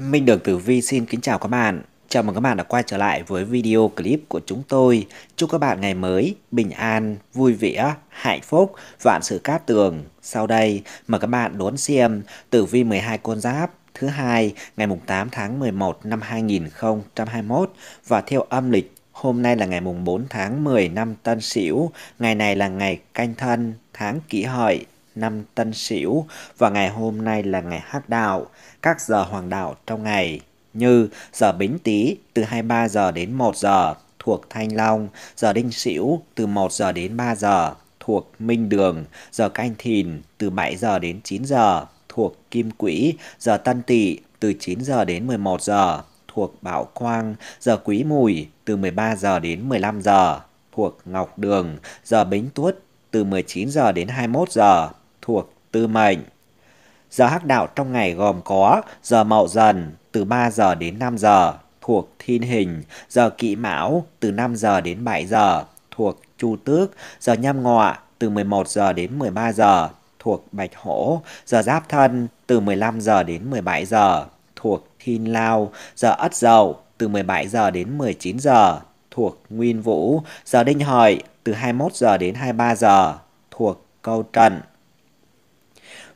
Minh Đường Tử Vi xin kính chào các bạn. Chào mừng các bạn đã quay trở lại với video clip của chúng tôi. Chúc các bạn ngày mới bình an, vui vẻ, hạnh phúc, vạn sự cát tường. Sau đây, mời các bạn đón xem Tử Vi 12 con giáp thứ hai ngày 8 tháng 11 năm 2021 và theo âm lịch Hôm nay là ngày mùng 4 tháng 10 năm Tân Sửu, ngày này là ngày canh thân, tháng kỷ hợi, năm Tân Sửu và ngày hôm nay là ngày Hắc Đạo, các giờ Hoàng Đạo trong ngày như giờ Bính Tý từ 23 giờ đến 1 giờ thuộc Thanh Long, giờ Đinh Sửu từ 1 giờ đến 3 giờ thuộc Minh Đường, giờ Canh Thìn từ 7 giờ đến 9 giờ thuộc Kim Quỹ, giờ Tân Tỵ từ 9 giờ đến 11 giờ thuộc Bảo Quang, giờ Quý Mùi từ 13 giờ đến 15 giờ thuộc Ngọc Đường, giờ Bính Tuất từ 19 giờ đến 21 giờ thuộc tư mệnh. Giờ hắc đạo trong ngày gồm có giờ mậu dần từ 3 giờ đến 5 giờ thuộc thiên hình, giờ kỵ mão từ 5 giờ đến 7 giờ thuộc chu tước, giờ nhâm ngọ từ 11 giờ đến 13 giờ thuộc bạch hổ, giờ giáp thân từ 15 giờ đến 17 giờ thuộc thiên lao, giờ ất dậu từ 17 giờ đến 19 giờ thuộc nguyên vũ, giờ đinh hợi từ 21 giờ đến 23 giờ thuộc câu trận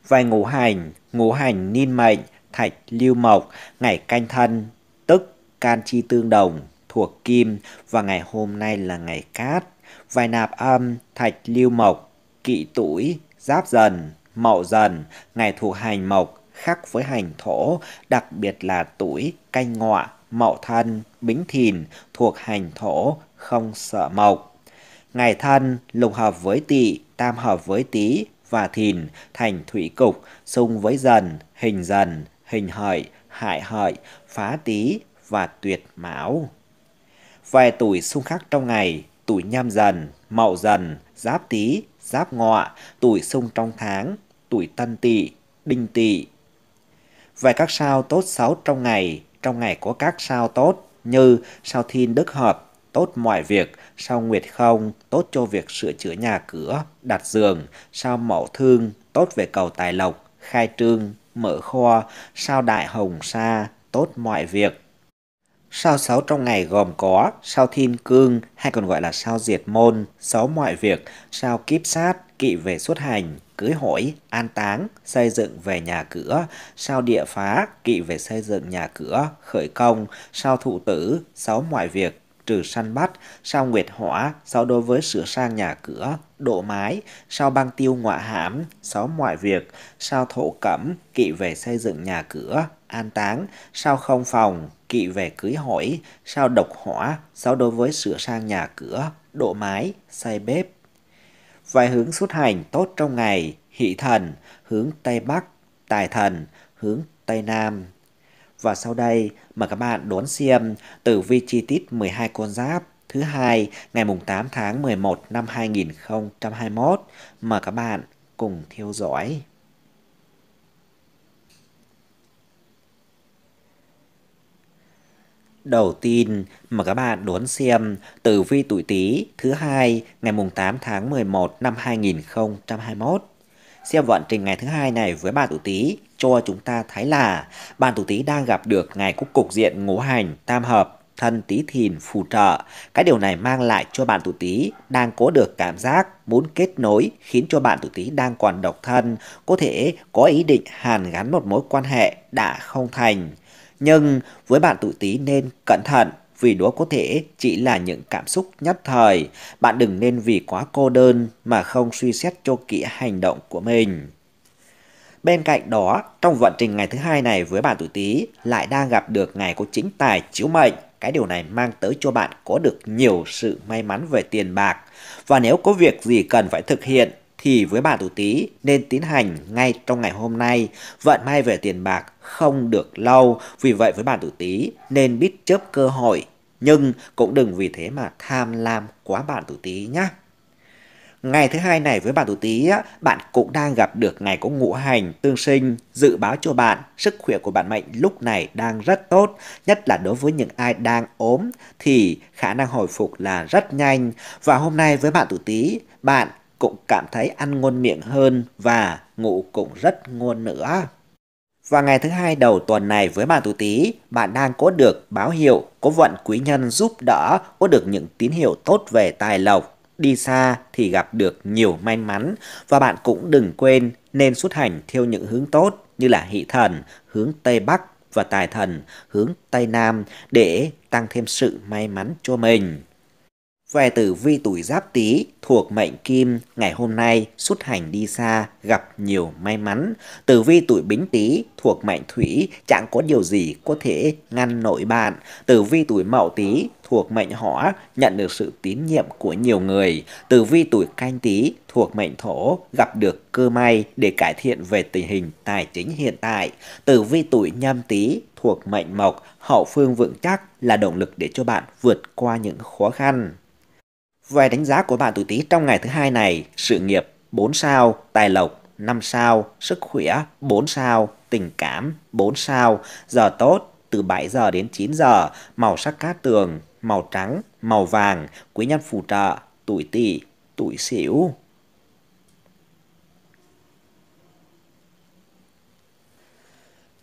vài ngũ hành, ngũ hành ninh mệnh, thạch lưu mộc, ngày canh thân, tức can chi tương đồng, thuộc kim và ngày hôm nay là ngày cát. Vai nạp âm, thạch lưu mộc, kỵ tuổi, giáp dần, mậu dần, ngày thuộc hành mộc, khác với hành thổ, đặc biệt là tuổi canh ngọ, mậu thân, bính thìn thuộc hành thổ, không sợ mộc. Ngày thân lục hợp với tỵ, tam hợp với tý, và thìn thành thủy cục, xung với dần, hình dần, hình hợi, hại hợi, phá tý và tuyệt mão. Về tuổi xung khắc trong ngày, tuổi nhâm dần, mậu dần, giáp tý, giáp ngọ, tuổi xung trong tháng, tuổi tân tỵ, đinh tỵ. Về các sao tốt xấu trong ngày, trong ngày có các sao tốt như sao thiên đức hợp, tốt mọi việc, sao nguyệt không, tốt cho việc sửa chữa nhà cửa, đặt giường, sao mậu thương, tốt về cầu tài lộc, khai trương, mở kho, sao đại hồng sa, tốt mọi việc. Sao sáu trong ngày gồm có sao thiên cương hay còn gọi là sao diệt môn, sáu mọi việc, sao kiếp sát, kỵ về xuất hành, cưới hỏi, an táng, xây dựng về nhà cửa, sao địa phá, kỵ về xây dựng nhà cửa, khởi công, sao thụ tử, sáu mọi việc, trừ săn bắt, sao nguyệt hỏa, sao đối với sửa sang nhà cửa, độ mái, sao băng tiêu ngoại hãm, xóm mọi việc, sao thổ cẩm, kỵ về xây dựng nhà cửa, an táng, sao không phòng, kỵ về cưới hỏi, sao độc hỏa, sao đối với sửa sang nhà cửa, độ mái, xây bếp. Vài hướng xuất hành tốt trong ngày, hỷ thần, hướng Tây Bắc, tài thần, hướng Tây Nam và sau đây mời các bạn đón xem tử vi chi tiết 12 con giáp thứ hai ngày mùng 8 tháng 11 năm 2021. Mời các bạn cùng theo dõi. Đầu tiên mà các bạn đón xem tử vi tuổi Tý thứ hai ngày mùng 8 tháng 11 năm 2021 xem vận trình ngày thứ hai này với bạn tuổi Tý cho chúng ta thấy là bạn tuổi Tý đang gặp được ngày cúc cục diện ngũ hành tam hợp thân tý thìn phù trợ. Cái điều này mang lại cho bạn tuổi Tý đang có được cảm giác muốn kết nối khiến cho bạn tuổi Tý đang còn độc thân có thể có ý định hàn gắn một mối quan hệ đã không thành. Nhưng với bạn tuổi Tý nên cẩn thận vì đó có thể chỉ là những cảm xúc nhất thời. Bạn đừng nên vì quá cô đơn mà không suy xét cho kỹ hành động của mình. Bên cạnh đó, trong vận trình ngày thứ hai này với bạn tuổi Tý lại đang gặp được ngày có chính tài chiếu mệnh. Cái điều này mang tới cho bạn có được nhiều sự may mắn về tiền bạc. Và nếu có việc gì cần phải thực hiện thì với bạn tuổi Tý nên tiến hành ngay trong ngày hôm nay. Vận may về tiền bạc không được lâu. Vì vậy với bạn tuổi Tý nên biết chớp cơ hội, nhưng cũng đừng vì thế mà tham lam quá bạn tuổi Tý nhé. Ngày thứ hai này với bạn tuổi Tý, bạn cũng đang gặp được ngày có ngũ hành tương sinh, dự báo cho bạn sức khỏe của bạn mệnh lúc này đang rất tốt, nhất là đối với những ai đang ốm thì khả năng hồi phục là rất nhanh. Và hôm nay với bạn tuổi Tý, bạn cũng cảm thấy ăn ngon miệng hơn và ngủ cũng rất ngon nữa. Và ngày thứ hai đầu tuần này với bạn tuổi Tý, bạn đang có được báo hiệu, có vận quý nhân giúp đỡ, có được những tín hiệu tốt về tài lộc. Đi xa thì gặp được nhiều may mắn và bạn cũng đừng quên nên xuất hành theo những hướng tốt như là hỷ thần, hướng Tây Bắc và tài thần, hướng Tây Nam để tăng thêm sự may mắn cho mình về tử vi tuổi giáp tý thuộc mệnh kim ngày hôm nay xuất hành đi xa gặp nhiều may mắn tử vi tuổi bính tý thuộc mệnh thủy chẳng có điều gì có thể ngăn nổi bạn tử vi tuổi mậu tý thuộc mệnh hỏa nhận được sự tín nhiệm của nhiều người tử vi tuổi canh tý thuộc mệnh thổ gặp được cơ may để cải thiện về tình hình tài chính hiện tại tử vi tuổi nhâm tý thuộc mệnh mộc hậu phương vững chắc là động lực để cho bạn vượt qua những khó khăn về đánh giá của bạn tuổi Tý trong ngày thứ hai này, sự nghiệp 4 sao, tài lộc 5 sao, sức khỏe 4 sao, tình cảm 4 sao, giờ tốt từ 7 giờ đến 9 giờ, màu sắc cát tường, màu trắng, màu vàng, quý nhân phù trợ, tuổi Tỵ, tuổi Sửu.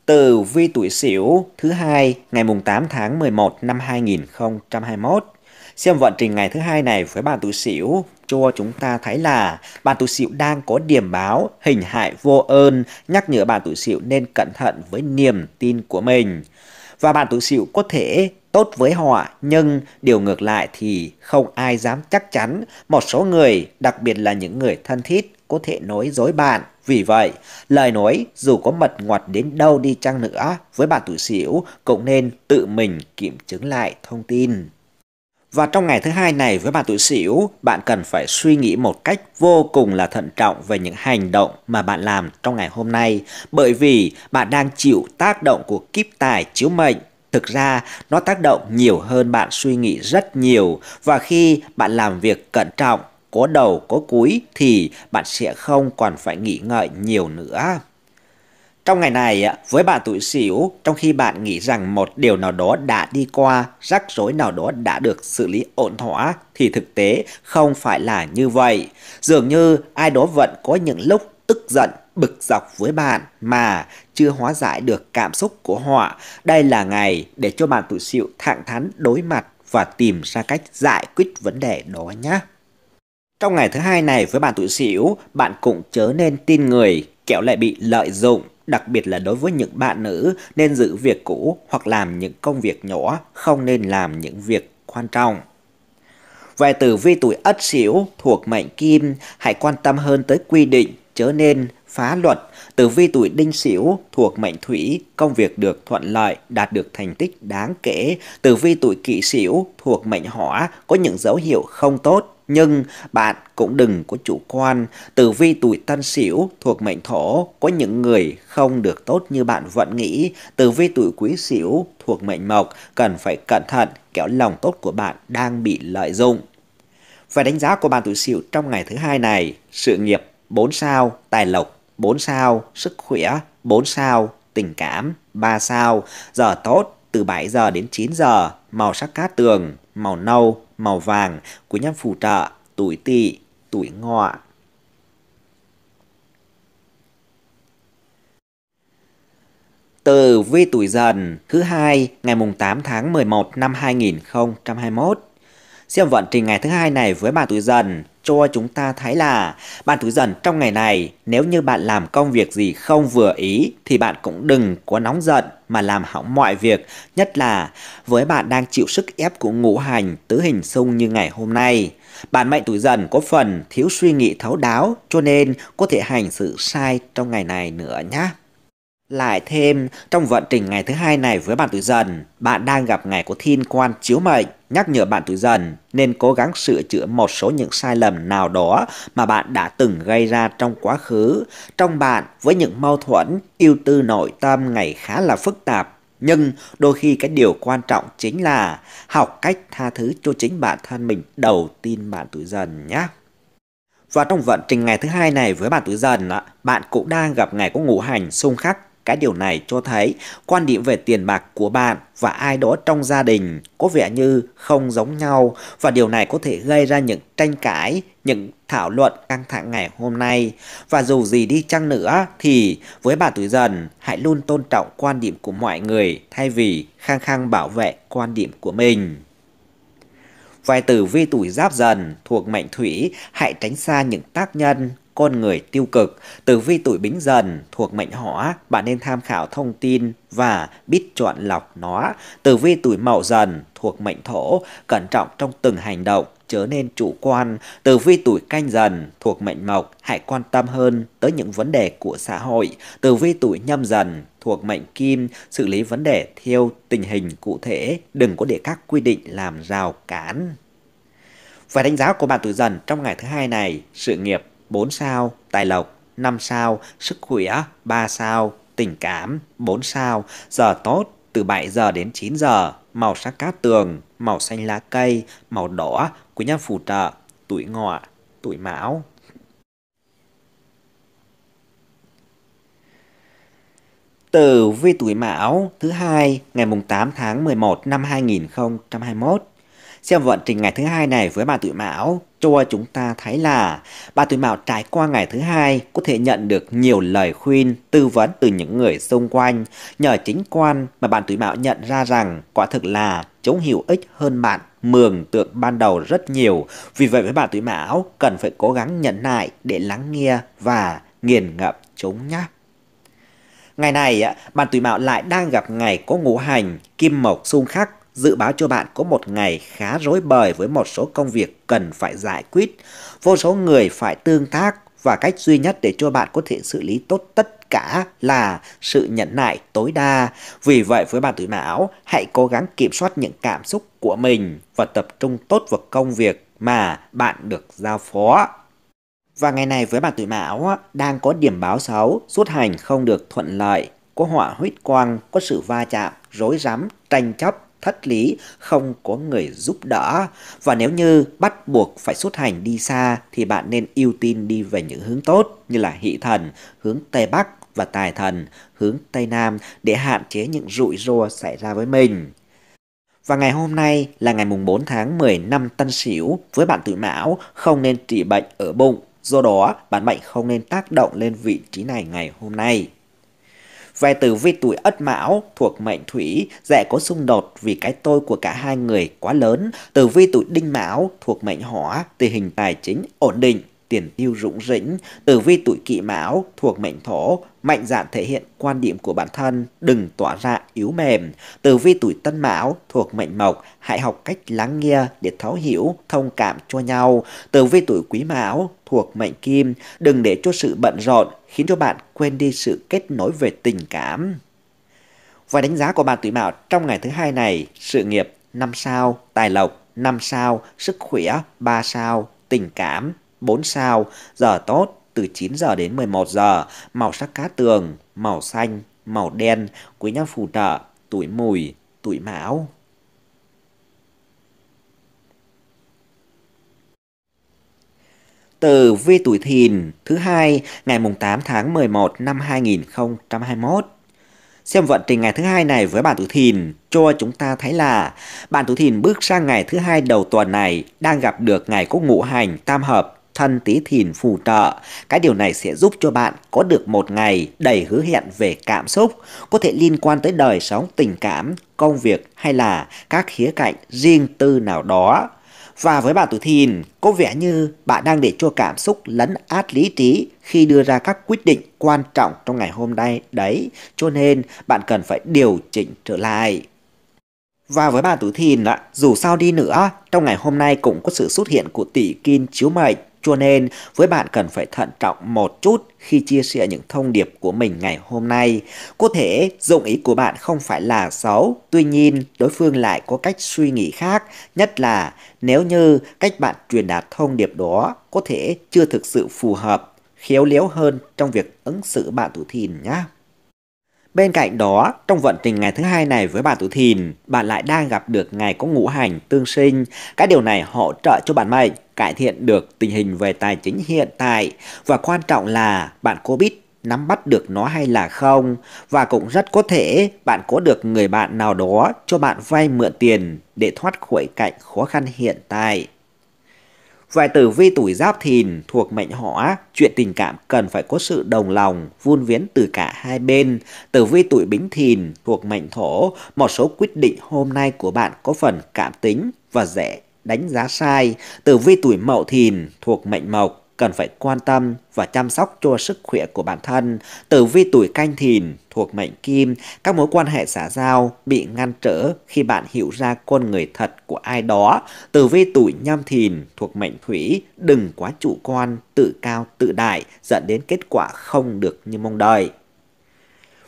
Từ vi tuổi Sửu thứ hai ngày mùng 8 tháng 11 năm 2021 Xem vận trình ngày thứ hai này với bạn tuổi sửu cho chúng ta thấy là bạn tuổi sửu đang có điểm báo hình hại vô ơn nhắc nhở bạn tuổi sửu nên cẩn thận với niềm tin của mình. Và bạn tuổi sửu có thể tốt với họ nhưng điều ngược lại thì không ai dám chắc chắn một số người đặc biệt là những người thân thiết có thể nói dối bạn vì vậy lời nói dù có mật ngọt đến đâu đi chăng nữa với bạn tuổi sửu cũng nên tự mình kiểm chứng lại thông tin và trong ngày thứ hai này với bạn tuổi Sửu, bạn cần phải suy nghĩ một cách vô cùng là thận trọng về những hành động mà bạn làm trong ngày hôm nay, bởi vì bạn đang chịu tác động của kiếp tài chiếu mệnh. Thực ra nó tác động nhiều hơn bạn suy nghĩ rất nhiều và khi bạn làm việc cẩn trọng, có đầu có cuối thì bạn sẽ không còn phải nghĩ ngợi nhiều nữa. Trong ngày này, với bạn tuổi Sửu, trong khi bạn nghĩ rằng một điều nào đó đã đi qua, rắc rối nào đó đã được xử lý ổn thỏa, thì thực tế không phải là như vậy. Dường như ai đó vẫn có những lúc tức giận, bực dọc với bạn mà chưa hóa giải được cảm xúc của họ. Đây là ngày để cho bạn tuổi Sửu thẳng thắn đối mặt và tìm ra cách giải quyết vấn đề đó nhé. Trong ngày thứ hai này với bạn tuổi Sửu, bạn cũng chớ nên tin người kẻo lại bị lợi dụng đặc biệt là đối với những bạn nữ nên giữ việc cũ hoặc làm những công việc nhỏ, không nên làm những việc quan trọng. vài tử vi tuổi ất sửu thuộc mệnh kim, hãy quan tâm hơn tới quy định, chớ nên phá luật. Tử vi tuổi đinh sửu thuộc mệnh thủy, công việc được thuận lợi, đạt được thành tích đáng kể. Tử vi tuổi kỷ sửu thuộc mệnh hỏa có những dấu hiệu không tốt nhưng bạn cũng đừng có chủ quan, tử vi tuổi tân sửu thuộc mệnh thổ, có những người không được tốt như bạn vẫn nghĩ, tử vi tuổi quý sửu thuộc mệnh mộc, cần phải cẩn thận kéo lòng tốt của bạn đang bị lợi dụng. Về đánh giá của bạn tuổi sửu trong ngày thứ hai này, sự nghiệp 4 sao, tài lộc 4 sao, sức khỏe 4 sao, tình cảm 3 sao, giờ tốt từ 7 giờ đến 9 giờ, màu sắc cát tường màu nâu, màu vàng của nhóm phù trợ tuổi tỵ, tuổi ngọ. Từ vi tuổi dần thứ hai ngày mùng 8 tháng 11 năm 2021 Xem vận trình ngày thứ hai này với bạn tuổi dần cho chúng ta thấy là bạn tuổi dần trong ngày này nếu như bạn làm công việc gì không vừa ý thì bạn cũng đừng có nóng giận mà làm hỏng mọi việc nhất là với bạn đang chịu sức ép của ngũ hành tứ hình xung như ngày hôm nay bạn mệnh tuổi dần có phần thiếu suy nghĩ thấu đáo cho nên có thể hành sự sai trong ngày này nữa nhé lại thêm, trong vận trình ngày thứ hai này với bạn tuổi dần, bạn đang gặp ngày của thiên quan chiếu mệnh, nhắc nhở bạn tuổi dần nên cố gắng sửa chữa một số những sai lầm nào đó mà bạn đã từng gây ra trong quá khứ. Trong bạn, với những mâu thuẫn, yêu tư nội tâm ngày khá là phức tạp, nhưng đôi khi cái điều quan trọng chính là học cách tha thứ cho chính bản thân mình đầu tiên bạn tuổi dần nhé. Và trong vận trình ngày thứ hai này với bạn tuổi dần, bạn cũng đang gặp ngày có ngũ hành xung khắc cái điều này cho thấy quan điểm về tiền bạc của bạn và ai đó trong gia đình có vẻ như không giống nhau và điều này có thể gây ra những tranh cãi, những thảo luận căng thẳng ngày hôm nay. Và dù gì đi chăng nữa thì với bà tuổi dần hãy luôn tôn trọng quan điểm của mọi người thay vì khăng khăng bảo vệ quan điểm của mình. Vài tử vi tuổi giáp dần thuộc mệnh thủy, hãy tránh xa những tác nhân con người tiêu cực. Tử vi tuổi bính dần thuộc mệnh hỏa, bạn nên tham khảo thông tin và biết chọn lọc nó. Tử vi tuổi mậu dần thuộc mệnh thổ, cẩn trọng trong từng hành động, chớ nên chủ quan. Tử vi tuổi canh dần thuộc mệnh mộc, hãy quan tâm hơn tới những vấn đề của xã hội. Tử vi tuổi nhâm dần thuộc mệnh kim, xử lý vấn đề theo tình hình cụ thể, đừng có để các quy định làm rào cản. Và đánh giá của bạn tuổi dần trong ngày thứ hai này, sự nghiệp 4 sao, tài lộc 5 sao, sức khỏe 3 sao, tình cảm 4 sao, giờ tốt từ 7 giờ đến 9 giờ, màu sắc cát tường, màu xanh lá cây, màu đỏ quý nhân phù trợ, tuổi ngọ, tuổi mão. từ vi tuổi Mão thứ hai ngày mùng 8 tháng 11 năm 2021 Xem vận trình ngày thứ hai này với bà tuổi Mão cho chúng ta thấy là bà tuổi Mão trải qua ngày thứ hai có thể nhận được nhiều lời khuyên, tư vấn từ những người xung quanh. Nhờ chính quan mà bạn tuổi Mão nhận ra rằng quả thực là chúng hữu ích hơn bạn mường tượng ban đầu rất nhiều. Vì vậy với bạn tuổi Mão cần phải cố gắng nhận lại để lắng nghe và nghiền ngập chúng nhé. Ngày này, bạn tuổi Mão lại đang gặp ngày có ngũ hành, kim mộc xung khắc dự báo cho bạn có một ngày khá rối bời với một số công việc cần phải giải quyết, vô số người phải tương tác và cách duy nhất để cho bạn có thể xử lý tốt tất cả là sự nhẫn nại tối đa. Vì vậy với bạn tuổi Mão, hãy cố gắng kiểm soát những cảm xúc của mình và tập trung tốt vào công việc mà bạn được giao phó. Và ngày này với bạn tuổi Mão đang có điểm báo xấu, xuất hành không được thuận lợi, có họa huyết quang, có sự va chạm, rối rắm, tranh chấp thất lý, không có người giúp đỡ. Và nếu như bắt buộc phải xuất hành đi xa thì bạn nên ưu tiên đi về những hướng tốt như là hỷ thần, hướng Tây Bắc và tài thần, hướng Tây Nam để hạn chế những rủi ro xảy ra với mình. Và ngày hôm nay là ngày mùng 4 tháng 10 năm Tân Sửu, với bạn tuổi Mão không nên trị bệnh ở bụng, do đó bạn bệnh không nên tác động lên vị trí này ngày hôm nay. Về tử vi tuổi Ất Mão thuộc mệnh Thủy dễ có xung đột vì cái tôi của cả hai người quá lớn. Tử vi tuổi Đinh Mão thuộc mệnh Hỏa, tình hình tài chính ổn định tiền tiêu rủng rỉnh, tử vi tuổi kỵ mão thuộc mệnh thổ, mạnh dạn thể hiện quan điểm của bản thân, đừng tỏa ra yếu mềm. Tử vi tuổi tân mão thuộc mệnh mộc, hãy học cách lắng nghe để thấu hiểu, thông cảm cho nhau. Tử vi tuổi quý mão thuộc mệnh kim, đừng để cho sự bận rộn khiến cho bạn quên đi sự kết nối về tình cảm. Và đánh giá của bạn tuổi mão trong ngày thứ hai này, sự nghiệp 5 sao, tài lộc 5 sao, sức khỏe 3 sao, tình cảm 4 sao, giờ tốt từ 9 giờ đến 11 giờ, màu sắc cá tường, màu xanh, màu đen, quý nhân phù trợ, tuổi mùi, tuổi mão. Từ vi tuổi thìn thứ hai ngày mùng 8 tháng 11 năm 2021. Xem vận trình ngày thứ hai này với bạn tuổi thìn cho chúng ta thấy là bạn tuổi thìn bước sang ngày thứ hai đầu tuần này đang gặp được ngày quốc ngũ hành tam hợp thân tí thìn phù trợ. Cái điều này sẽ giúp cho bạn có được một ngày đầy hứa hẹn về cảm xúc, có thể liên quan tới đời sống, tình cảm, công việc hay là các khía cạnh riêng tư nào đó. Và với bạn tuổi thìn, có vẻ như bạn đang để cho cảm xúc lấn át lý trí khi đưa ra các quyết định quan trọng trong ngày hôm nay đấy, cho nên bạn cần phải điều chỉnh trở lại. Và với bạn tuổi thìn, dù sao đi nữa, trong ngày hôm nay cũng có sự xuất hiện của tỷ kim chiếu mệnh cho nên, với bạn cần phải thận trọng một chút khi chia sẻ những thông điệp của mình ngày hôm nay. Có thể dụng ý của bạn không phải là xấu, tuy nhiên đối phương lại có cách suy nghĩ khác, nhất là nếu như cách bạn truyền đạt thông điệp đó có thể chưa thực sự phù hợp, khéo léo hơn trong việc ứng xử bạn thủ thìn nhé. Bên cạnh đó, trong vận trình ngày thứ hai này với bạn Tử Thìn, bạn lại đang gặp được ngày có ngũ hành tương sinh. Cái điều này hỗ trợ cho bạn mệnh cải thiện được tình hình về tài chính hiện tại và quan trọng là bạn có biết nắm bắt được nó hay là không và cũng rất có thể bạn có được người bạn nào đó cho bạn vay mượn tiền để thoát khỏi cảnh khó khăn hiện tại. Vài tử vi tuổi giáp thìn thuộc mệnh hỏa, chuyện tình cảm cần phải có sự đồng lòng, vun viễn từ cả hai bên. Tử vi tuổi bính thìn thuộc mệnh thổ, một số quyết định hôm nay của bạn có phần cảm tính và dễ đánh giá sai. Tử vi tuổi mậu thìn thuộc mệnh mộc, cần phải quan tâm và chăm sóc cho sức khỏe của bản thân. Tử vi tuổi canh thìn thuộc mệnh kim, các mối quan hệ xã giao bị ngăn trở khi bạn hiểu ra con người thật của ai đó. Tử vi tuổi nhâm thìn thuộc mệnh thủy, đừng quá chủ quan, tự cao, tự đại, dẫn đến kết quả không được như mong đợi.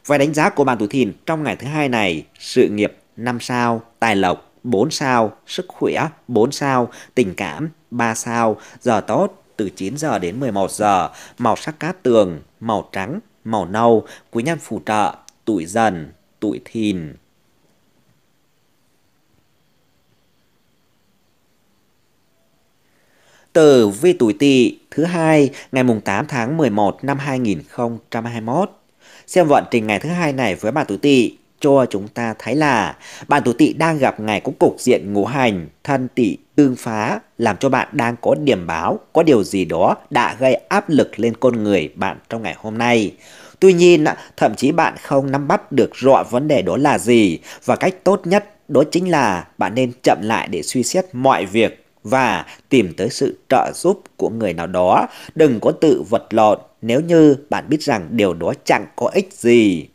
Về đánh giá của bạn tuổi thìn trong ngày thứ hai này, sự nghiệp 5 sao, tài lộc 4 sao, sức khỏe 4 sao, tình cảm 3 sao, giờ tốt từ 9 giờ đến 11 giờ, màu sắc cát tường, màu trắng, màu nâu, quý nhân phù trợ, tuổi dần, tuổi thìn. Tử vi tuổi tỵ thứ hai ngày mùng 8 tháng 11 năm 2021. Xem vận trình ngày thứ hai này với bà tuổi tỵ cho chúng ta thấy là bạn tuổi tỵ đang gặp ngày có cục diện ngũ hành thân tỵ tương phá làm cho bạn đang có điểm báo có điều gì đó đã gây áp lực lên con người bạn trong ngày hôm nay tuy nhiên thậm chí bạn không nắm bắt được rõ vấn đề đó là gì và cách tốt nhất đó chính là bạn nên chậm lại để suy xét mọi việc và tìm tới sự trợ giúp của người nào đó đừng có tự vật lộn nếu như bạn biết rằng điều đó chẳng có ích gì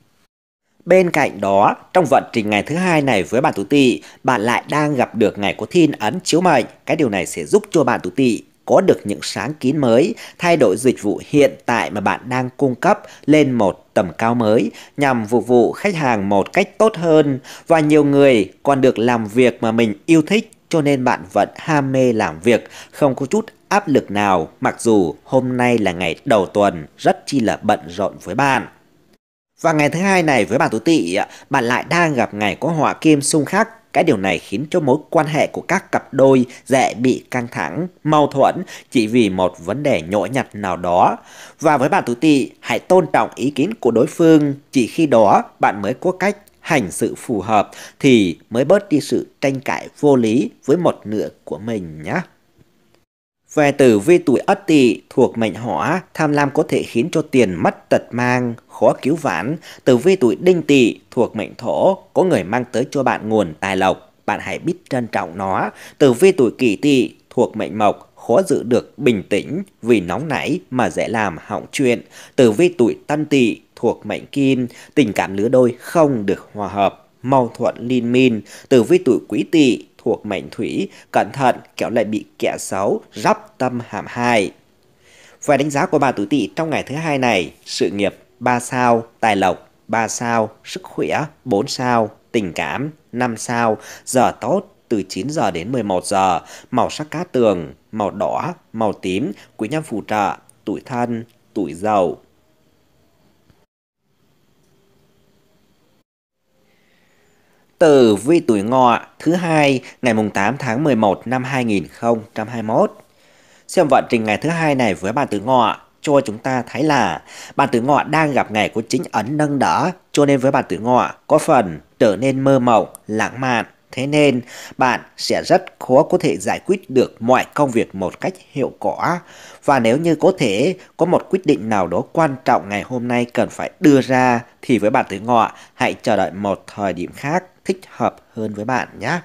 Bên cạnh đó, trong vận trình ngày thứ hai này với bạn tú tỵ, bạn lại đang gặp được ngày có thiên ấn chiếu mệnh. Cái điều này sẽ giúp cho bạn tú tỵ có được những sáng kiến mới, thay đổi dịch vụ hiện tại mà bạn đang cung cấp lên một tầm cao mới nhằm phục vụ khách hàng một cách tốt hơn và nhiều người còn được làm việc mà mình yêu thích cho nên bạn vẫn ham mê làm việc, không có chút áp lực nào mặc dù hôm nay là ngày đầu tuần rất chi là bận rộn với bạn. Và ngày thứ hai này với bà tuổi tỵ bạn lại đang gặp ngày có hỏa kim xung khắc cái điều này khiến cho mối quan hệ của các cặp đôi dễ bị căng thẳng, mâu thuẫn chỉ vì một vấn đề nhỏ nhặt nào đó. Và với bạn tuổi tỵ hãy tôn trọng ý kiến của đối phương, chỉ khi đó bạn mới có cách hành sự phù hợp thì mới bớt đi sự tranh cãi vô lý với một nửa của mình nhé. Về tử vi tuổi ất tỵ thuộc mệnh hỏa, tham lam có thể khiến cho tiền mất tật mang, khó cứu vãn. Tử vi tuổi đinh tỵ thuộc mệnh thổ, có người mang tới cho bạn nguồn tài lộc, bạn hãy biết trân trọng nó. Tử vi tuổi kỷ tỵ thuộc mệnh mộc, khó giữ được bình tĩnh vì nóng nảy mà dễ làm hỏng chuyện. Tử vi tuổi tân tỵ thuộc mệnh kim, tình cảm lứa đôi không được hòa hợp mâu thuẫn liên minh. Tử vi tuổi quý tỵ thuộc mệnh thủy, cẩn thận kẻo lại bị kẻ xấu rắp tâm hàm hại. Về đánh giá của bà tuổi tỵ trong ngày thứ hai này, sự nghiệp 3 sao, tài lộc 3 sao, sức khỏe 4 sao, tình cảm 5 sao, giờ tốt từ 9 giờ đến 11 giờ, màu sắc cá tường, màu đỏ, màu tím, quý nhân phù trợ, tuổi thân, tuổi giàu, tử vi tuổi ngọ thứ hai ngày mùng 8 tháng 11 năm 2021. Xem vận trình ngày thứ hai này với bạn tử ngọ cho chúng ta thấy là bạn tử ngọ đang gặp ngày của chính ấn nâng đỡ cho nên với bạn tử ngọ có phần trở nên mơ mộng, lãng mạn. Thế nên bạn sẽ rất khó có thể giải quyết được mọi công việc một cách hiệu quả và nếu như có thể có một quyết định nào đó quan trọng ngày hôm nay cần phải đưa ra thì với bạn tử ngọ hãy chờ đợi một thời điểm khác thích hợp hơn với bạn nhé.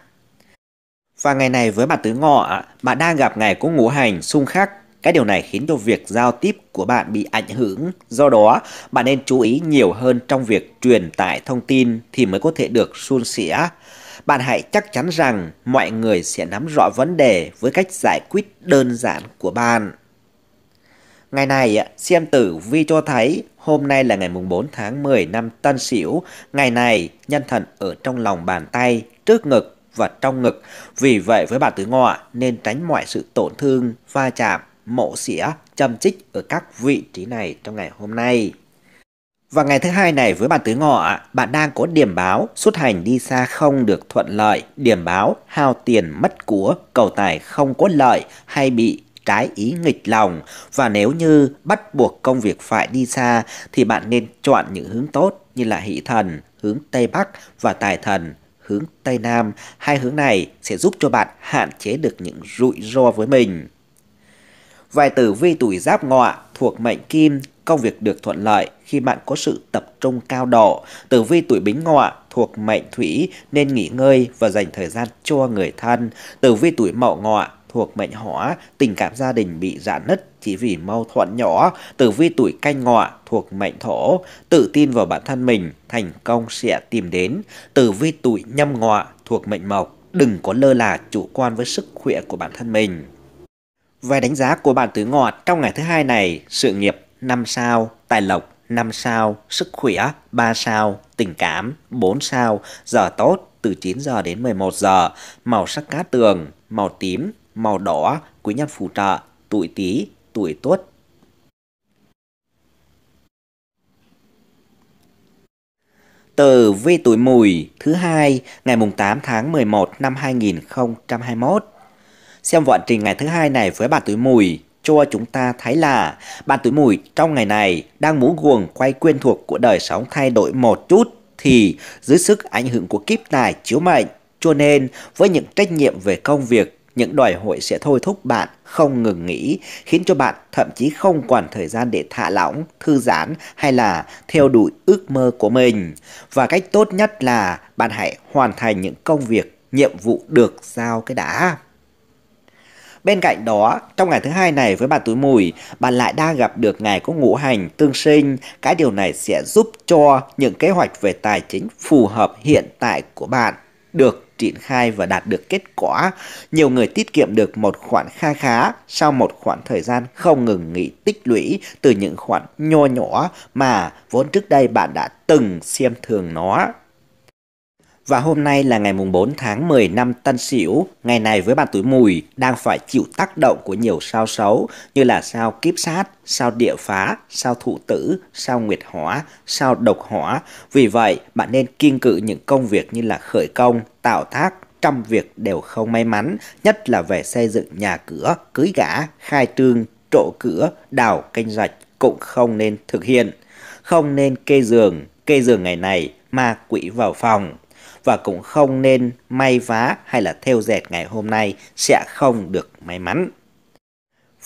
Và ngày này với bạn tứ ngọ, bạn đang gặp ngày có ngũ hành xung khắc. Cái điều này khiến cho việc giao tiếp của bạn bị ảnh hưởng. Do đó, bạn nên chú ý nhiều hơn trong việc truyền tải thông tin thì mới có thể được suôn sẻ. Bạn hãy chắc chắn rằng mọi người sẽ nắm rõ vấn đề với cách giải quyết đơn giản của bạn. Ngày này, xem tử vi cho thấy hôm nay là ngày mùng 4 tháng 10 năm Tân Sửu. Ngày này, nhân thần ở trong lòng bàn tay, trước ngực và trong ngực. Vì vậy với bạn tứ ngọ nên tránh mọi sự tổn thương, va chạm, mổ xỉa, châm chích ở các vị trí này trong ngày hôm nay. Và ngày thứ hai này với bạn tứ ngọ, bạn đang có điểm báo xuất hành đi xa không được thuận lợi, điểm báo hao tiền mất của, cầu tài không có lợi hay bị trái ý nghịch lòng và nếu như bắt buộc công việc phải đi xa thì bạn nên chọn những hướng tốt như là hỷ thần, hướng Tây Bắc và tài thần, hướng Tây Nam. Hai hướng này sẽ giúp cho bạn hạn chế được những rủi ro với mình. Vài tử vi tuổi giáp ngọ thuộc mệnh kim, công việc được thuận lợi khi bạn có sự tập trung cao độ. Tử vi tuổi bính ngọ thuộc mệnh thủy nên nghỉ ngơi và dành thời gian cho người thân. Tử vi tuổi mậu ngọ thuộc mệnh hỏa, tình cảm gia đình bị giãn nứt chỉ vì mâu thuẫn nhỏ, tử vi tuổi canh ngọ thuộc mệnh thổ, tự tin vào bản thân mình, thành công sẽ tìm đến, tử vi tuổi nhâm ngọ thuộc mệnh mộc, đừng có lơ là chủ quan với sức khỏe của bản thân mình. Về đánh giá của bạn tứ ngọ trong ngày thứ hai này, sự nghiệp 5 sao, tài lộc 5 sao, sức khỏe 3 sao, tình cảm 4 sao, giờ tốt từ 9 giờ đến 11 giờ, màu sắc cá tường, màu tím, màu đỏ, quý nhân phù trợ, tuổi Tý, tuổi Tuất. Tử vi tuổi Mùi thứ hai ngày mùng 8 tháng 11 năm 2021. Xem vận trình ngày thứ hai này với bạn tuổi Mùi cho chúng ta thấy là bạn tuổi Mùi trong ngày này đang muốn guồng quay quen thuộc của đời sống thay đổi một chút thì dưới sức ảnh hưởng của kiếp tài chiếu mệnh cho nên với những trách nhiệm về công việc những đòi hỏi sẽ thôi thúc bạn không ngừng nghỉ, khiến cho bạn thậm chí không còn thời gian để thả lỏng, thư giãn hay là theo đuổi ước mơ của mình. Và cách tốt nhất là bạn hãy hoàn thành những công việc, nhiệm vụ được giao cái đã. Bên cạnh đó, trong ngày thứ hai này với bà túi mùi, bạn lại đang gặp được ngày có ngũ hành tương sinh. Cái điều này sẽ giúp cho những kế hoạch về tài chính phù hợp hiện tại của bạn được triển khai và đạt được kết quả. Nhiều người tiết kiệm được một khoản kha khá sau một khoảng thời gian không ngừng nghỉ tích lũy từ những khoản nho nhỏ mà vốn trước đây bạn đã từng xem thường nó. Và hôm nay là ngày mùng 4 tháng 10 năm Tân Sửu, ngày này với bạn tuổi Mùi đang phải chịu tác động của nhiều sao xấu như là sao kiếp sát, sao địa phá, sao thụ tử, sao nguyệt hỏa, sao độc hỏa. Vì vậy, bạn nên kiên cự những công việc như là khởi công, tạo thác, trăm việc đều không may mắn, nhất là về xây dựng nhà cửa, cưới gã, khai trương, trộ cửa, đào canh rạch cũng không nên thực hiện. Không nên kê giường, kê giường ngày này ma quỷ vào phòng và cũng không nên may vá hay là theo dệt ngày hôm nay sẽ không được may mắn.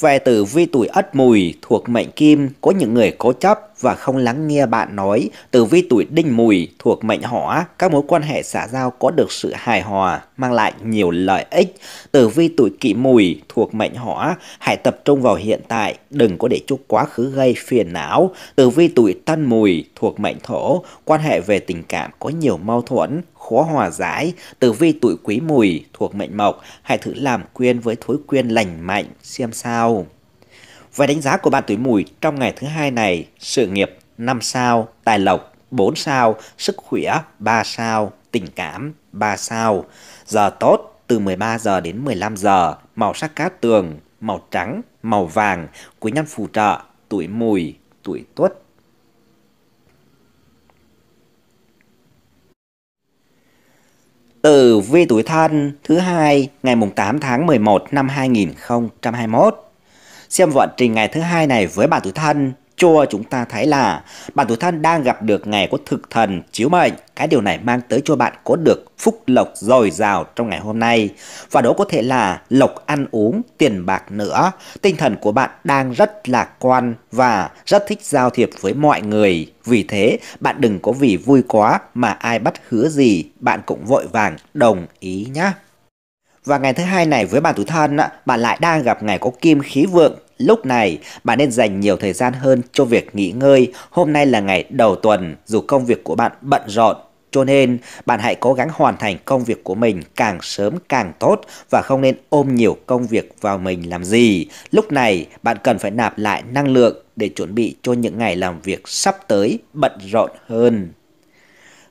Về tử vi tuổi ất mùi thuộc mệnh kim, có những người cố chấp và không lắng nghe bạn nói, tử vi tuổi đinh mùi thuộc mệnh hỏa, các mối quan hệ xã giao có được sự hài hòa, mang lại nhiều lợi ích. Tử vi tuổi kỷ mùi thuộc mệnh hỏa, hãy tập trung vào hiện tại, đừng có để chút quá khứ gây phiền não. Tử vi tuổi tân mùi thuộc mệnh thổ, quan hệ về tình cảm có nhiều mâu thuẫn, khó hòa giải, tử vi tuổi quý mùi thuộc mệnh mộc, hãy thử làm quyên với thói quen lành mạnh xem sao. Về đánh giá của bạn tuổi mùi trong ngày thứ hai này, sự nghiệp 5 sao, tài lộc 4 sao, sức khỏe 3 sao, tình cảm 3 sao, giờ tốt từ 13 giờ đến 15 giờ, màu sắc cát tường, màu trắng, màu vàng, quý nhân phù trợ, tuổi mùi, tuổi tuất. Tử vi tuổi thân thứ hai ngày mùng 8 tháng 11 năm 2021 Xem vận trình ngày thứ hai này với bản tuổi thân cho chúng ta thấy là bạn tuổi thân đang gặp được ngày có thực thần chiếu mệnh. Cái điều này mang tới cho bạn có được phúc lộc dồi dào trong ngày hôm nay. Và đó có thể là lộc ăn uống, tiền bạc nữa. Tinh thần của bạn đang rất lạc quan và rất thích giao thiệp với mọi người. Vì thế, bạn đừng có vì vui quá mà ai bắt hứa gì, bạn cũng vội vàng đồng ý nhé. Và ngày thứ hai này với bạn tuổi thân, bạn lại đang gặp ngày có kim khí vượng. Lúc này, bạn nên dành nhiều thời gian hơn cho việc nghỉ ngơi. Hôm nay là ngày đầu tuần, dù công việc của bạn bận rộn, cho nên bạn hãy cố gắng hoàn thành công việc của mình càng sớm càng tốt và không nên ôm nhiều công việc vào mình làm gì. Lúc này bạn cần phải nạp lại năng lượng để chuẩn bị cho những ngày làm việc sắp tới bận rộn hơn.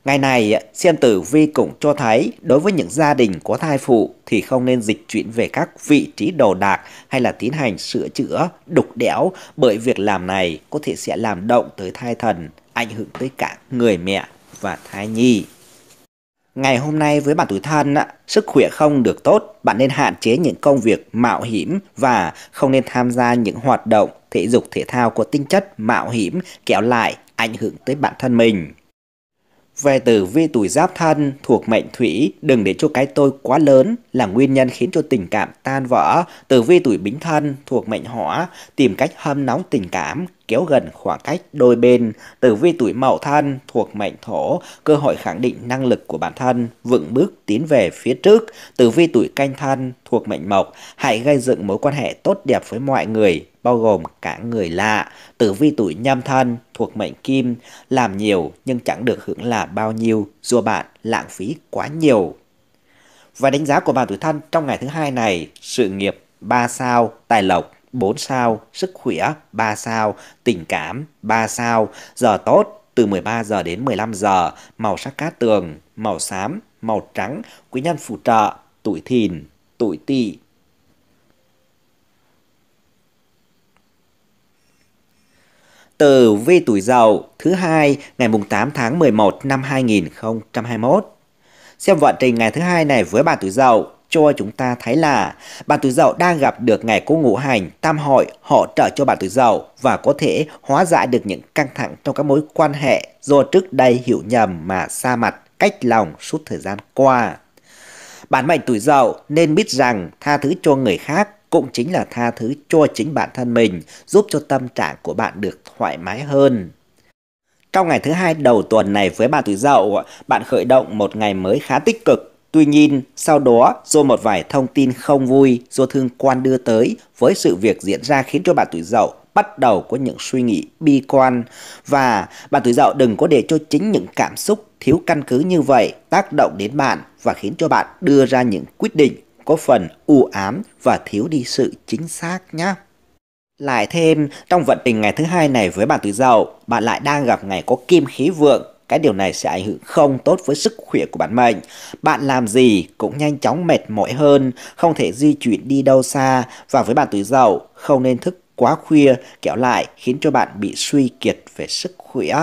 Ngày này, xem Tử Vi cũng cho thấy đối với những gia đình có thai phụ thì không nên dịch chuyển về các vị trí đồ đạc hay là tiến hành sửa chữa, đục đẽo bởi việc làm này có thể sẽ làm động tới thai thần, ảnh hưởng tới cả người mẹ và thai nhi. Ngày hôm nay với bạn tuổi thân, sức khỏe không được tốt, bạn nên hạn chế những công việc mạo hiểm và không nên tham gia những hoạt động thể dục thể thao có tinh chất mạo hiểm kéo lại ảnh hưởng tới bản thân mình. Về tử vi tuổi giáp thân thuộc mệnh thủy, đừng để cho cái tôi quá lớn là nguyên nhân khiến cho tình cảm tan vỡ. Tử vi tuổi bính thân thuộc mệnh hỏa, tìm cách hâm nóng tình cảm, kéo gần khoảng cách đôi bên. Tử vi tuổi mậu thân thuộc mệnh thổ, cơ hội khẳng định năng lực của bản thân, vững bước tiến về phía trước. Tử vi tuổi canh thân thuộc mệnh mộc, hãy gây dựng mối quan hệ tốt đẹp với mọi người, bao gồm cả người lạ. Tử vi tuổi nhâm thân thuộc mệnh kim, làm nhiều nhưng chẳng được hưởng là bao nhiêu, dù bạn lãng phí quá nhiều. Và đánh giá của bạn tuổi thân trong ngày thứ hai này, sự nghiệp 3 sao, tài lộc 4 sao, sức khỏe 3 sao, tình cảm 3 sao, giờ tốt từ 13 giờ đến 15 giờ, màu sắc cát tường, màu xám, màu trắng, quý nhân phù trợ, tuổi thìn, tuổi tỵ tờ V tuổi Dậu thứ hai ngày mùng 8 tháng 11 năm 2021. Xem vận trình ngày thứ hai này với bà tuổi Dậu cho chúng ta thấy là bà tuổi Dậu đang gặp được ngày cô ngũ hành tam hội hỗ trợ cho bà tuổi Dậu và có thể hóa giải được những căng thẳng trong các mối quan hệ do trước đây hiểu nhầm mà xa mặt cách lòng suốt thời gian qua. Bản mệnh tuổi Dậu nên biết rằng tha thứ cho người khác cũng chính là tha thứ cho chính bản thân mình, giúp cho tâm trạng của bạn được thoải mái hơn. Trong ngày thứ hai đầu tuần này với bạn tuổi dậu, bạn khởi động một ngày mới khá tích cực. Tuy nhiên, sau đó do một vài thông tin không vui do thương quan đưa tới với sự việc diễn ra khiến cho bạn tuổi dậu bắt đầu có những suy nghĩ bi quan và bạn tuổi dậu đừng có để cho chính những cảm xúc thiếu căn cứ như vậy tác động đến bạn và khiến cho bạn đưa ra những quyết định có phần u ám và thiếu đi sự chính xác nhé. Lại thêm, trong vận tình ngày thứ hai này với bạn tuổi dậu, bạn lại đang gặp ngày có kim khí vượng. Cái điều này sẽ ảnh hưởng không tốt với sức khỏe của bạn mệnh. Bạn làm gì cũng nhanh chóng mệt mỏi hơn, không thể di chuyển đi đâu xa. Và với bạn tuổi dậu, không nên thức quá khuya, kéo lại khiến cho bạn bị suy kiệt về sức khỏe.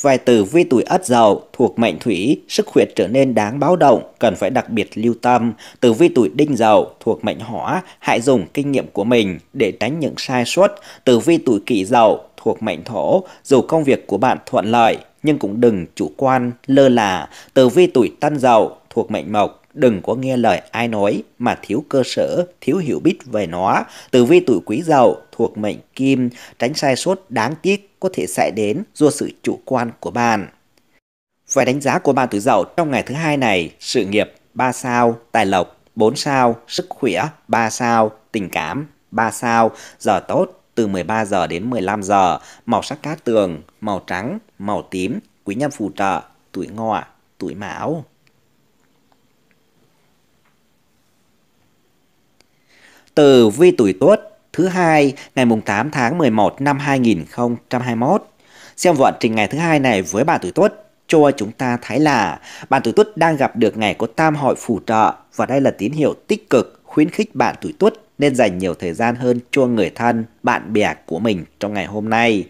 Vài từ vi tuổi ất dậu thuộc mệnh thủy, sức huyệt trở nên đáng báo động, cần phải đặc biệt lưu tâm. Từ vi tuổi đinh dậu thuộc mệnh hỏa, hãy dùng kinh nghiệm của mình để tránh những sai suất. Từ vi tuổi kỷ dậu thuộc mệnh thổ, dù công việc của bạn thuận lợi nhưng cũng đừng chủ quan lơ là. Từ vi tuổi tân dậu thuộc mệnh mộc, đừng có nghe lời ai nói mà thiếu cơ sở, thiếu hiểu biết về nó. Từ vi tuổi quý dậu thuộc mệnh kim, tránh sai sót đáng tiếc có thể xảy đến do sự chủ quan của bạn. Về đánh giá của bạn tuổi dậu trong ngày thứ hai này, sự nghiệp 3 sao, tài lộc 4 sao, sức khỏe 3 sao, tình cảm 3 sao, giờ tốt từ 13 giờ đến 15 giờ, màu sắc cát tường, màu trắng, màu tím, quý nhân phù trợ, tuổi ngọ, tuổi mão. từ vi tuổi tuất thứ hai ngày mùng 8 tháng 11 năm 2021. Xem vận trình ngày thứ hai này với bạn tuổi tuất cho chúng ta thấy là bạn tuổi tuất đang gặp được ngày có tam hội phù trợ và đây là tín hiệu tích cực khuyến khích bạn tuổi tuất nên dành nhiều thời gian hơn cho người thân, bạn bè của mình trong ngày hôm nay.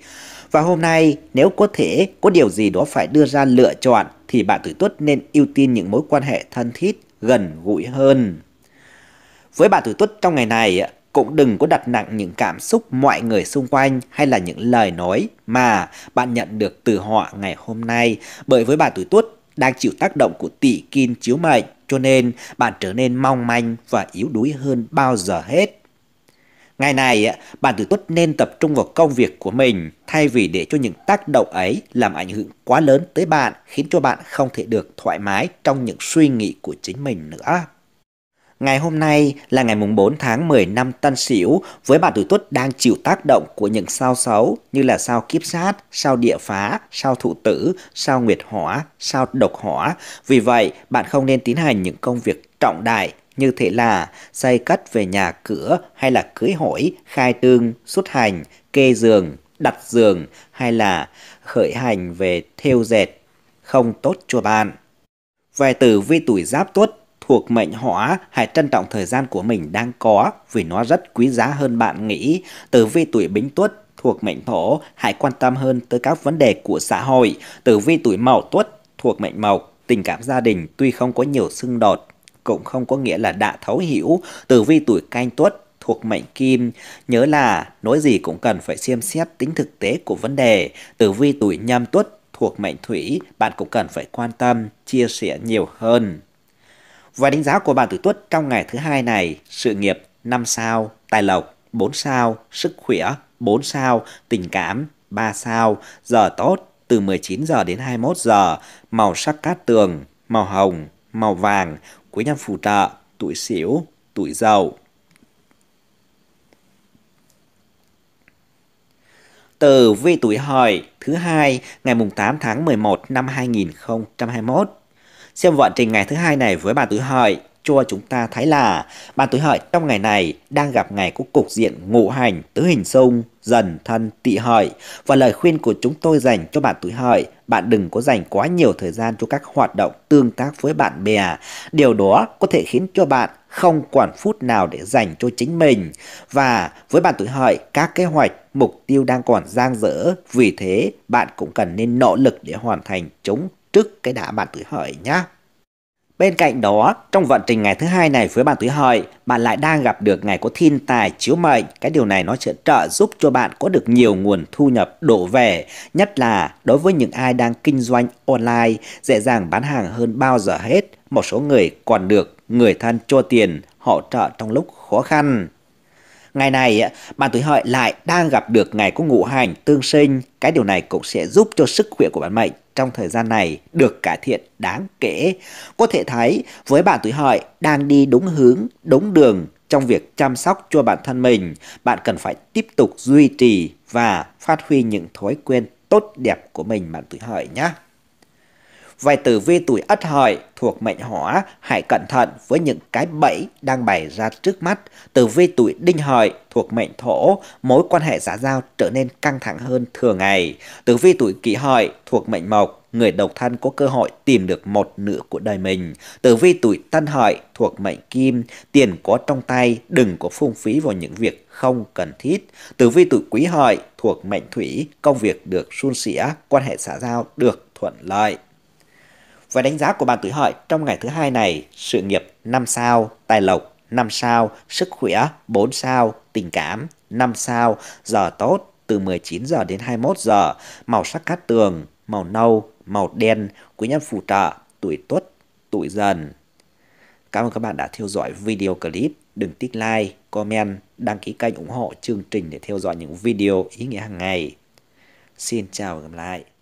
Và hôm nay nếu có thể có điều gì đó phải đưa ra lựa chọn thì bạn tuổi tuất nên ưu tiên những mối quan hệ thân thiết, gần gũi hơn. Với bạn tuổi tuất trong ngày này cũng đừng có đặt nặng những cảm xúc mọi người xung quanh hay là những lời nói mà bạn nhận được từ họ ngày hôm nay bởi với bạn tuổi tuất đang chịu tác động của tỷ kim chiếu mệnh cho nên bạn trở nên mong manh và yếu đuối hơn bao giờ hết. Ngày này, bạn tuổi tuất nên tập trung vào công việc của mình thay vì để cho những tác động ấy làm ảnh hưởng quá lớn tới bạn khiến cho bạn không thể được thoải mái trong những suy nghĩ của chính mình nữa. Ngày hôm nay là ngày mùng 4 tháng 10 năm Tân Sửu với bản tuổi tuất đang chịu tác động của những sao xấu như là sao kiếp sát, sao địa phá, sao thụ tử, sao nguyệt hỏa, sao độc hỏa. Vì vậy, bạn không nên tiến hành những công việc trọng đại như thế là xây cất về nhà cửa hay là cưới hỏi, khai tương, xuất hành, kê giường, đặt giường hay là khởi hành về thêu dệt. Không tốt cho bạn. Về tử vi tuổi giáp tuất thuộc mệnh hỏa, hãy trân trọng thời gian của mình đang có vì nó rất quý giá hơn bạn nghĩ. Tử vi tuổi bính tuất thuộc mệnh thổ, hãy quan tâm hơn tới các vấn đề của xã hội. Tử vi tuổi mậu tuất thuộc mệnh mộc, tình cảm gia đình tuy không có nhiều xung đột, cũng không có nghĩa là đã thấu hiểu. Tử vi tuổi canh tuất thuộc mệnh kim, nhớ là nói gì cũng cần phải xem xét tính thực tế của vấn đề. Tử vi tuổi nhâm tuất thuộc mệnh thủy, bạn cũng cần phải quan tâm, chia sẻ nhiều hơn. Và đánh giá của bà Tử Tuất trong ngày thứ hai này, sự nghiệp 5 sao, tài lộc 4 sao, sức khỏe 4 sao, tình cảm 3 sao, giờ tốt từ 19 giờ đến 21 giờ, màu sắc cát tường, màu hồng, màu vàng, quý nhân phù trợ, tuổi xỉu, tuổi giàu Từ vị tuổi hợi thứ hai ngày mùng 8 tháng 11 năm 2021 Xem vận trình ngày thứ hai này với bà tuổi Hợi, cho chúng ta thấy là bà tuổi Hợi trong ngày này đang gặp ngày của cục diện ngũ hành tứ hình xung dần thân tị hợi và lời khuyên của chúng tôi dành cho bạn tuổi hợi bạn đừng có dành quá nhiều thời gian cho các hoạt động tương tác với bạn bè điều đó có thể khiến cho bạn không quản phút nào để dành cho chính mình và với bạn tuổi hợi các kế hoạch mục tiêu đang còn dang dở vì thế bạn cũng cần nên nỗ lực để hoàn thành chúng trước cái đã bạn tuổi hợi nhé. Bên cạnh đó, trong vận trình ngày thứ hai này với bạn tuổi hợi, bạn lại đang gặp được ngày có thiên tài chiếu mệnh. Cái điều này nó sẽ trợ giúp cho bạn có được nhiều nguồn thu nhập đổ về, nhất là đối với những ai đang kinh doanh online, dễ dàng bán hàng hơn bao giờ hết. Một số người còn được người thân cho tiền hỗ trợ trong lúc khó khăn. Ngày này, bạn tuổi hợi lại đang gặp được ngày có ngũ hành tương sinh. Cái điều này cũng sẽ giúp cho sức khỏe của bạn mệnh trong thời gian này được cải thiện đáng kể. Có thể thấy với bạn tuổi hợi đang đi đúng hướng, đúng đường trong việc chăm sóc cho bản thân mình, bạn cần phải tiếp tục duy trì và phát huy những thói quen tốt đẹp của mình bạn tuổi hợi nhé. Vài tử vi tuổi ất hợi thuộc mệnh hỏa, hãy cẩn thận với những cái bẫy đang bày ra trước mắt. Tử vi tuổi đinh hợi thuộc mệnh thổ, mối quan hệ xã giao trở nên căng thẳng hơn thường ngày. Tử vi tuổi kỷ hợi thuộc mệnh mộc, người độc thân có cơ hội tìm được một nửa của đời mình. Tử vi tuổi tân hợi thuộc mệnh kim, tiền có trong tay, đừng có phung phí vào những việc không cần thiết. Tử vi tuổi quý hợi thuộc mệnh thủy, công việc được suôn sẻ, quan hệ xã giao được thuận lợi. Và đánh giá của bạn tuổi hợi trong ngày thứ hai này, sự nghiệp 5 sao, tài lộc 5 sao, sức khỏe 4 sao, tình cảm 5 sao, giờ tốt từ 19 giờ đến 21 giờ, màu sắc cát tường, màu nâu, màu đen, quý nhân phù trợ, tuổi tuất, tuổi dần. Cảm ơn các bạn đã theo dõi video clip. Đừng tích like, comment, đăng ký kênh ủng hộ chương trình để theo dõi những video ý nghĩa hàng ngày. Xin chào và gặp lại.